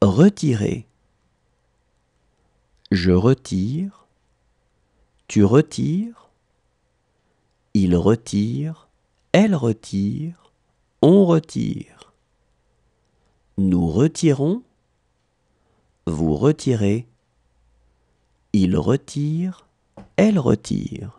Retirer. Je retire. Tu retires. Il retire. Elle retire. On retire. Nous retirons. Vous retirez. Il retire. Elle retire.